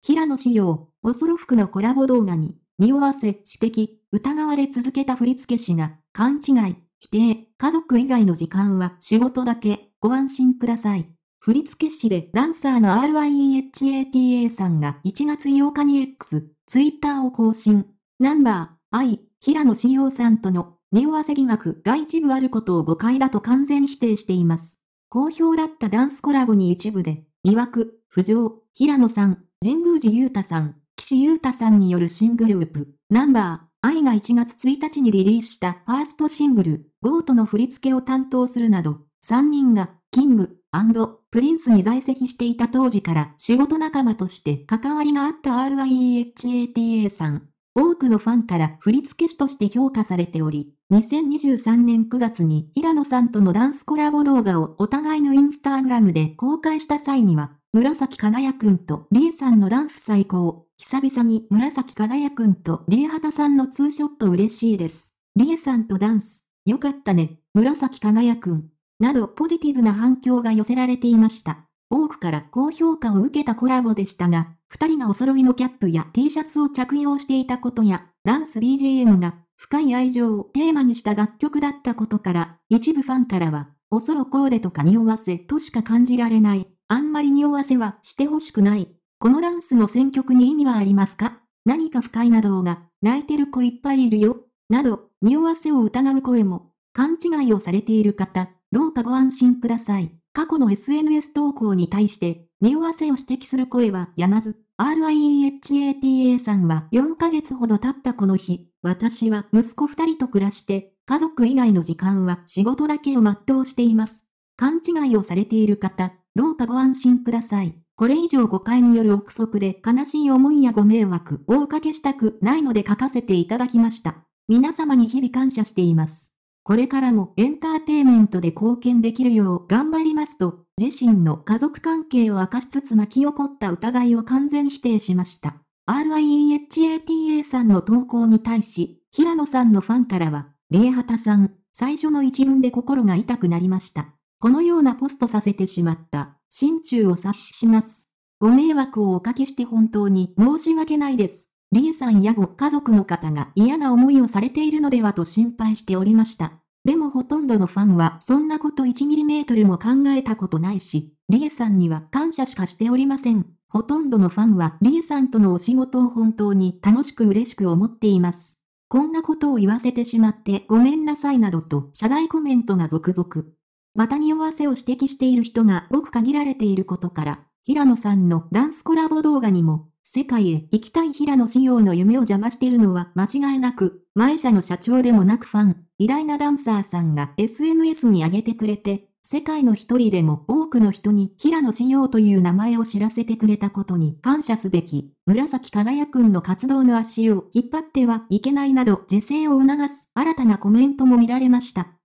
平野紫お恐ろ服のコラボ動画に、匂わせ、指摘、疑われ続けた振付師が、勘違い、否定、家族以外の時間は仕事だけ、ご安心ください。振付師でダンサーの RIEHATA さんが1月8日に X、ツイッターを更新。ナンバー、I、平野志陽さんとの、匂わせ疑惑が一部あることを誤解だと完全否定しています。好評だったダンスコラボに一部で、疑惑、浮上、平野さん、神宮寺勇太さん、岸優太さんによる新グループ、ナンバー、愛が1月1日にリリースしたファーストシングル、ゴートの振り付けを担当するなど、3人が、キング、プリンスに在籍していた当時から仕事仲間として関わりがあった RIEHATA さん。多くのファンから振付師として評価されており、2023年9月に平野さんとのダンスコラボ動画をお互いのインスタグラムで公開した際には、紫輝くんとリエさんのダンス最高。久々に紫輝くんとリエハタさんのツーショット嬉しいです。リエさんとダンス、よかったね、紫輝くん。などポジティブな反響が寄せられていました。多くから高評価を受けたコラボでしたが、二人がお揃いのキャップや T シャツを着用していたことや、ダンス BGM が深い愛情をテーマにした楽曲だったことから、一部ファンからは、おそろコーデとか匂わせとしか感じられないあんまり匂わせはしてほしくない。このランスの選曲に意味はありますか何か不快な動画、泣いてる子いっぱいいるよ。など、匂わせを疑う声も、勘違いをされている方、どうかご安心ください。過去の SNS 投稿に対して、匂わせを指摘する声はやまず、RIEHATA さんは4ヶ月ほど経ったこの日、私は息子二人と暮らして、家族以外の時間は仕事だけを全うしています。勘違いをされている方、どうかご安心ください。これ以上誤解による憶測で悲しい思いやご迷惑をおかけしたくないので書かせていただきました。皆様に日々感謝しています。これからもエンターテイメントで貢献できるよう頑張りますと、自身の家族関係を明かしつつ巻き起こった疑いを完全否定しました。RIEHATA さんの投稿に対し、平野さんのファンからは、ハ畑さん、最初の一文で心が痛くなりました。このようなポストさせてしまった、心中を察します。ご迷惑をおかけして本当に申し訳ないです。リエさんやご家族の方が嫌な思いをされているのではと心配しておりました。でもほとんどのファンはそんなこと1トルも考えたことないし、リエさんには感謝しかしておりません。ほとんどのファンはリエさんとのお仕事を本当に楽しく嬉しく思っています。こんなことを言わせてしまってごめんなさいなどと謝罪コメントが続々。また匂わせを指摘している人がごく限られていることから、平野さんのダンスコラボ動画にも、世界へ行きたい平野仕様の夢を邪魔しているのは間違いなく、前社の社長でもなくファン、偉大なダンサーさんが SNS に上げてくれて、世界の一人でも多くの人に平野仕様という名前を知らせてくれたことに感謝すべき、紫輝くんの活動の足を引っ張ってはいけないなど是正を促す新たなコメントも見られました。